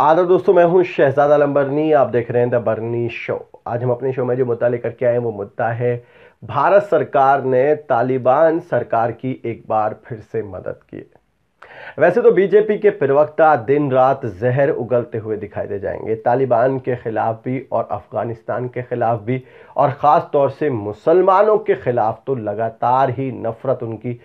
आदर दोस्तों मैं हूं शहजाद आलम बर्नी आप देख रहे हैं द बर्नी शो आज हम अपने शो में जो मुद्दा लेकर के आए हैं वो मुद्दा है भारत सरकार ने तालिबान सरकार की एक बार फिर से मदद की वैसे तो बीजेपी के प्रवक्ता दिन रात जहर उगलते हुए दिखाई दे जाएंगे तालिबान के ख़िलाफ़ भी और अफ़गानिस्तान के ख़िलाफ़ भी और ख़ास तौर से मुसलमानों के ख़िलाफ़ तो लगातार ही नफ़रत उनकी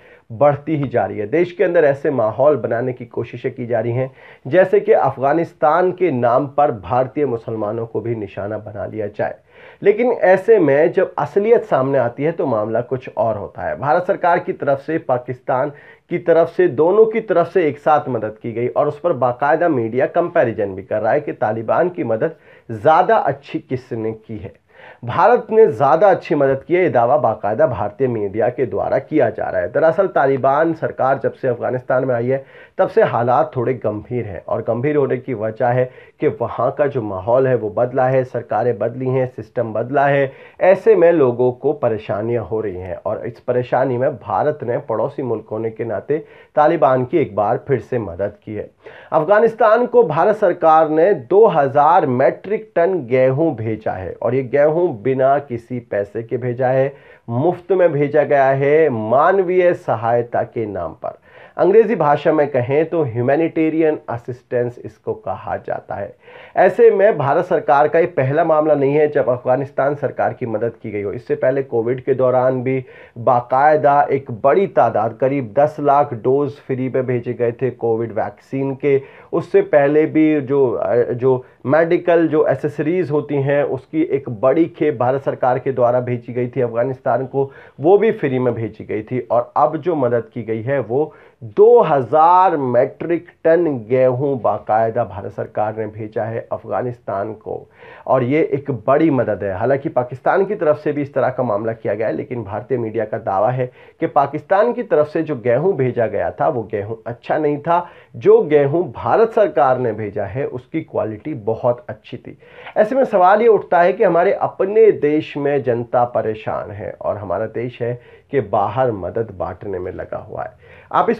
बढ़ती ही जा रही है देश के अंदर ऐसे माहौल बनाने की कोशिशें की जा रही हैं जैसे कि अफ़गानिस्तान के नाम पर भारतीय मुसलमानों को भी निशाना बना लिया जाए लेकिन ऐसे में जब असलियत सामने आती है तो मामला कुछ और होता है भारत सरकार की तरफ से पाकिस्तान की तरफ से दोनों की तरफ से एक साथ मदद की गई और उस पर बाकायदा मीडिया कंपैरिजन भी कर रहा है कि तालिबान की मदद ज़्यादा अच्छी किसने की है भारत ने ज़्यादा अच्छी मदद की है ये दावा बाकायदा भारतीय मीडिया के द्वारा किया जा रहा है दरअसल तालिबान सरकार जब से अफगानिस्तान में आई है तब से हालात थोड़े गंभीर हैं और गंभीर होने की वजह है कि वहाँ का जो माहौल है वो बदला है सरकारें बदली हैं सिस्टम बदला है ऐसे में लोगों को परेशानियाँ हो रही हैं और इस परेशानी में भारत ने पड़ोसी मुल्क होने के नाते तालिबान की एक बार फिर से मदद की है अफगानिस्तान को भारत सरकार ने दो मैट्रिक टन गेहूं भेजा है और ये गेहूं हूं बिना किसी पैसे के भेजा है मुफ्त में भेजा गया है मानवीय सहायता के नाम पर अंग्रेजी भाषा में कहें तो ह्यूमैनिटेरियन असिस्टेंस इसको कहा जाता है ऐसे में भारत सरकार का ये पहला मामला नहीं है जब अफगानिस्तान सरकार की मदद की गई हो इससे पहले कोविड के दौरान भी बाकायदा एक बड़ी तादाद करीब 10 लाख डोज फ्री में भेजे गए थे कोविड वैक्सीन के उससे पहले भी जो जो मेडिकल जो एसेसरीज़ होती हैं उसकी एक बड़ी खेप भारत सरकार के द्वारा भेजी गई थी अफगानिस्तान को वो भी फ्री में भेजी गई थी और अब जो मदद की गई है वो 2000 मैट्रिक टन गेहूं बाकायदा भारत सरकार ने भेजा है अफ़गानिस्तान को और ये एक बड़ी मदद है हालांकि पाकिस्तान की तरफ से भी इस तरह का मामला किया गया है लेकिन भारतीय मीडिया का दावा है कि पाकिस्तान की तरफ से जो गेहूं भेजा गया था वो गेहूं अच्छा नहीं था जो गेहूं भारत सरकार ने भेजा है उसकी क्वालिटी बहुत अच्छी थी ऐसे में सवाल ये उठता है कि हमारे अपने देश में जनता परेशान है और हमारा देश है कि बाहर मदद बांटने में लगा हुआ है आप इस